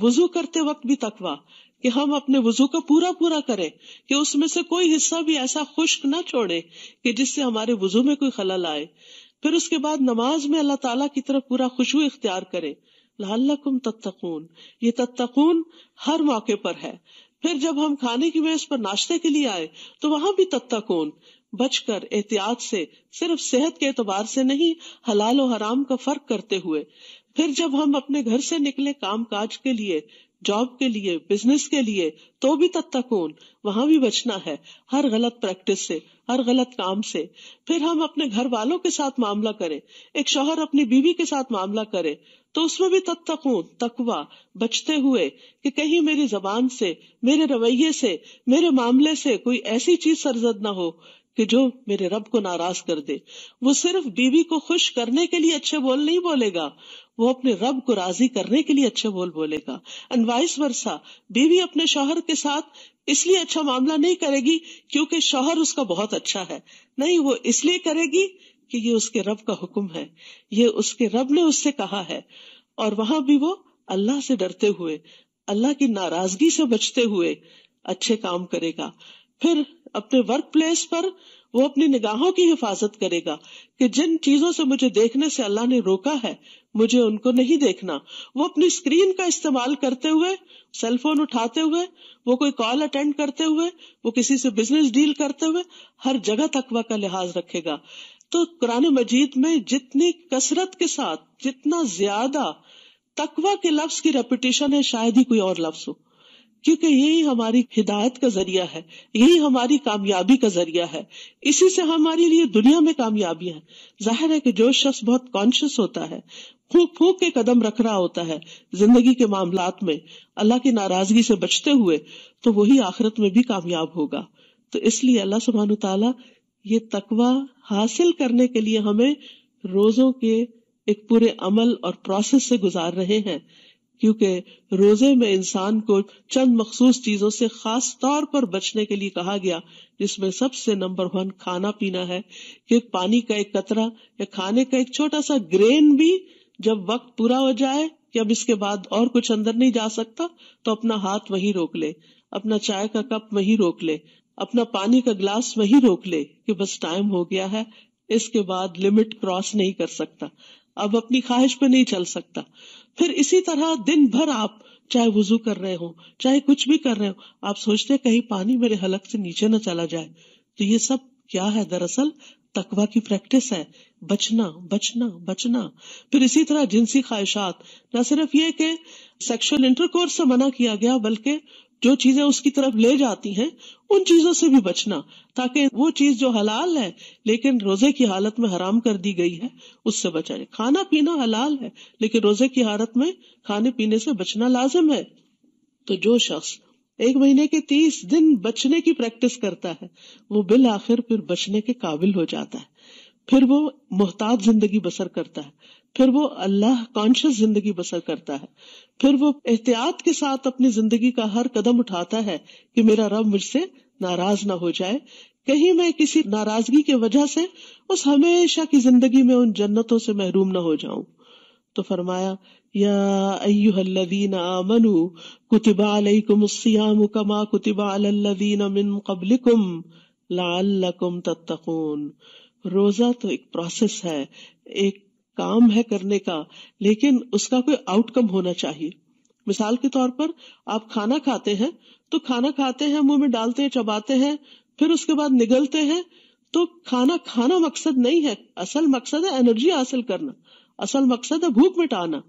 وضو کرتے وقت بھی تکوا کہ ہم اپنے وضو کا پورا پورا کریں کہ اس میں سے کوئی حصہ بھی ایسا خشک نہ چھوڑے کہ جس سے ہمارے وضو میں کوئی خلل آئے پھر اس کے بعد نماز میں اللہ تعالیٰ کی طرف پورا خوشبو اختیار کرے لعلکم تتقون تتخون یہ تتخون ہر موقع پر ہے پھر جب ہم کھانے کی میز پر ناشتے کے لیے آئے تو وہاں بھی تتقون بچ کر احتیاط سے صرف صحت کے اعتبار سے نہیں حلال و حرام کا فرق کرتے ہوئے پھر جب ہم اپنے گھر سے نکلے کام کاج کے لیے جاب کے لیے بزنس کے لیے تو بھی تب تتکون وہاں بھی بچنا ہے ہر غلط پریکٹس سے ہر غلط کام سے پھر ہم اپنے گھر والوں کے ساتھ معاملہ کرے ایک شوہر اپنی بیوی کے ساتھ معاملہ کرے تو اس میں بھی تب ہوں تکوا بچتے ہوئے کہ کہیں میری زبان سے میرے رویے سے میرے معاملے سے کوئی ایسی چیز سرزد نہ ہو کہ جو میرے رب کو ناراض کر دے وہ صرف بیوی کو خوش کرنے کے لیے اچھے بول نہیں بولے گا وہ اپنے رب کو راضی کرنے کے لیے اچھے بول بولے گا بیوی اپنے شوہر کے ساتھ اس لیے اچھا معاملہ نہیں کرے گی کیونکہ شوہر اس کا بہت اچھا ہے نہیں وہ اس لیے کرے گی کہ یہ اس کے رب کا حکم ہے یہ اس کے رب نے اس سے کہا ہے اور وہاں بھی وہ اللہ سے ڈرتے ہوئے اللہ کی ناراضگی سے بچتے ہوئے اچھے کام کرے گا پھر اپنے ورک پلیس پر وہ اپنی نگاہوں کی حفاظت کرے گا کہ جن چیزوں سے مجھے دیکھنے سے اللہ نے روکا ہے مجھے ان کو نہیں دیکھنا وہ اپنی اسکرین کا استعمال کرتے ہوئے سیل فون اٹھاتے ہوئے وہ کوئی کال اٹینڈ کرتے ہوئے وہ کسی سے بزنس ڈیل کرتے ہوئے ہر جگہ تقوی کا لحاظ رکھے گا تو قرآن مجید میں جتنی کثرت کے ساتھ جتنا زیادہ تقوی کے لفظ کی ریپوٹیشن ہے شاید ہی کوئی اور لفظ ہو کیونکہ یہی ہماری ہدایت کا ذریعہ ہے یہی ہماری کامیابی کا ذریعہ ہے اسی سے ہمارے لیے دنیا میں کامیابی ہے ظاہر ہے کہ جو شخص بہت کانشیس ہوتا ہے پھوک پھونک کے قدم رکھ رہا ہوتا ہے زندگی کے معاملات میں اللہ کی ناراضگی سے بچتے ہوئے تو وہی آخرت میں بھی کامیاب ہوگا تو اس لیے اللہ سبحان تعالیٰ یہ تقوا حاصل کرنے کے لیے ہمیں روزوں کے ایک پورے عمل اور پروسیس سے گزار رہے ہیں کیونکہ روزے میں انسان کو چند مخصوص چیزوں سے خاص طور پر بچنے کے لیے کہا گیا جس میں سب سے نمبر ون کھانا پینا ہے کہ پانی کا ایک قطرہ یا کھانے کا ایک چھوٹا سا گرین بھی جب وقت پورا ہو جائے اب اس کے بعد اور کچھ اندر نہیں جا سکتا تو اپنا ہاتھ وہی روک لے اپنا چائے کا کپ وہی روک لے اپنا پانی کا گلاس وہی روک لے کہ بس ٹائم ہو گیا ہے اس کے بعد لمٹ کراس نہیں کر سکتا اب اپنی خواہش پہ نہیں چل سکتا پھر اسی طرح دن بھر آپ چاہے وضو کر رہے ہوں چاہے کچھ بھی کر رہے ہو آپ سوچتے کہیں پانی میرے حلق سے نیچے نہ چلا جائے تو یہ سب کیا ہے دراصل تکوا کی پریکٹس ہے بچنا بچنا بچنا پھر اسی طرح جنسی خواہشات نہ صرف یہ کہ سیکشل انٹر کورس سے منع کیا گیا بلکہ جو چیزیں اس کی طرف لے جاتی ہیں ان چیزوں سے بھی بچنا تاکہ وہ چیز جو حلال ہے لیکن روزے کی حالت میں حرام کر دی گئی ہے اس سے بچا جائے کھانا پینا حلال ہے لیکن روزے کی حالت میں کھانے پینے سے بچنا لازم ہے تو جو شخص ایک مہینے کے تیس دن بچنے کی پریکٹس کرتا ہے وہ بالآخر پھر بچنے کے قابل ہو جاتا ہے پھر وہ محتاط زندگی بسر کرتا ہے پھر وہ اللہ کانشیس زندگی بسر کرتا ہے پھر وہ احتیاط کے ساتھ اپنی زندگی کا ہر قدم اٹھاتا ہے کہ میرا رب مجھ سے ناراض نہ ہو جائے کہیں میں کسی ناراضگی کی وجہ سے اس ہمیشہ کی زندگی میں ان جنتوں سے محروم نہ ہو جاؤں تو فرمایا یادین کما کتب علی الذین من قبلکم لعلکم تتقون روزہ تو ایک پروسیس ہے ایک کام ہے کرنے کا لیکن اس کا کوئی آؤٹ کم ہونا چاہیے مثال کے طور پر آپ کھانا کھاتے ہیں تو کھانا کھاتے ہیں منہ میں ڈالتے ہیں چباتے ہیں پھر اس کے بعد نگلتے ہیں تو کھانا کھانا مقصد نہیں ہے اصل مقصد ہے انرجی حاصل کرنا اصل مقصد ہے بھوک مٹانا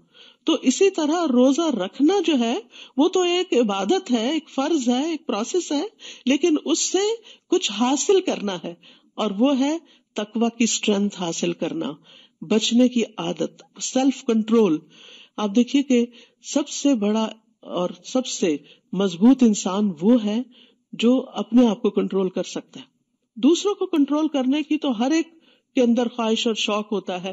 تو اسی طرح روزہ رکھنا جو ہے وہ تو ایک عبادت ہے ایک فرض ہے ایک پروسیس ہے لیکن اس سے کچھ حاصل کرنا ہے اور وہ ہے تکوا کی اسٹرینتھ حاصل کرنا بچنے کی عادت سیلف کنٹرول آپ دیکھیے کہ سب سے بڑا اور سب سے مضبوط انسان وہ ہے جو اپنے آپ کو کنٹرول کر سکتا ہے دوسروں کو کنٹرول کرنے کی تو ہر ایک کے اندر خواہش اور شوق ہوتا ہے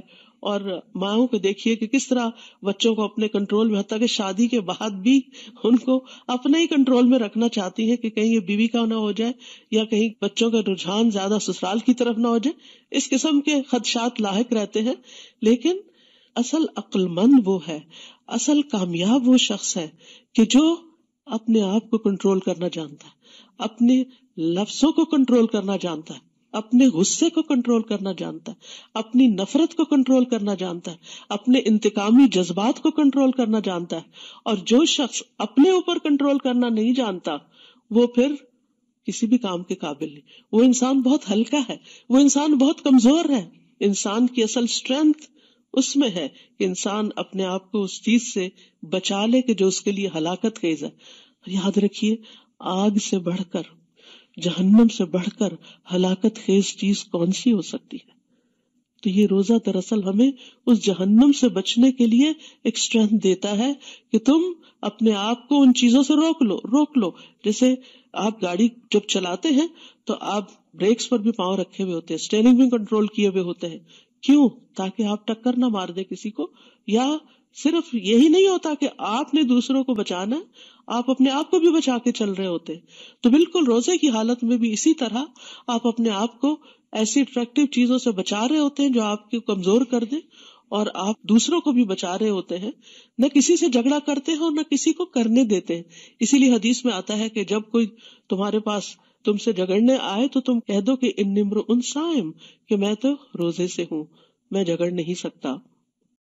اور ماؤں کو دیکھیے کہ کس طرح بچوں کو اپنے کنٹرول میں کہ شادی کے بعد بھی ان کو اپنے ہی کنٹرول میں رکھنا چاہتی ہیں کہ کہیں یہ بیوی کا نہ ہو جائے یا کہیں بچوں کا رجحان زیادہ سسرال کی طرف نہ ہو جائے اس قسم کے خدشات لاحق رہتے ہیں لیکن اصل عقل مند وہ ہے اصل کامیاب وہ شخص ہے کہ جو اپنے آپ کو کنٹرول کرنا جانتا ہے اپنے لفظوں کو کنٹرول کرنا جانتا ہے اپنے غصے کو کنٹرول کرنا جانتا ہے اپنی نفرت کو کنٹرول کرنا جانتا ہے اپنے انتقامی جذبات کو کنٹرول کرنا جانتا ہے اور جو شخص اپنے اوپر کنٹرول کرنا نہیں جانتا وہ پھر کسی بھی کام کے قابل نہیں وہ انسان بہت ہلکا ہے وہ انسان بہت کمزور ہے انسان کی اصل اسٹرینتھ اس میں ہے کہ انسان اپنے آپ کو اس چیز سے بچا لے کہ جو اس کے لیے ہلاکت خیز ہے یاد رکھیے آگ سے بڑھ کر جہنم سے بڑھ کر ہلاکت خیز چیز کون سی ہو سکتی ہے تو یہ روزہ دراصل ہمیں اس جہنم سے بچنے کے لیے ایک اسٹرینتھ دیتا ہے کہ تم اپنے آپ کو ان چیزوں سے روک لو روک لو جیسے آپ گاڑی جب چلاتے ہیں تو آپ بریکس پر بھی پاؤں رکھے ہوئے ہوتے ہیں اسٹیئرنگ بھی کنٹرول کیے ہوئے ہوتے ہیں کیوں تاکہ آپ ٹکر نہ مار دے کسی کو یا صرف یہی نہیں ہوتا کہ آپ نے دوسروں کو بچانا آپ اپنے آپ کو بھی بچا کے چل رہے ہوتے تو بالکل روزے کی حالت میں بھی اسی طرح آپ اپنے آپ کو ایسی چیزوں سے بچا رہے ہوتے ہیں جو آپ کو کمزور کر دے اور آپ دوسروں کو بھی بچا رہے ہوتے ہیں نہ کسی سے جھگڑا کرتے ہیں اور نہ کسی کو کرنے دیتے ہیں اسی لیے حدیث میں آتا ہے کہ جب کوئی تمہارے پاس تم سے جگڑنے آئے تو تم کہہ دو کہ ان نمر ان سائم کہ میں تو روزے سے ہوں میں جگڑ نہیں سکتا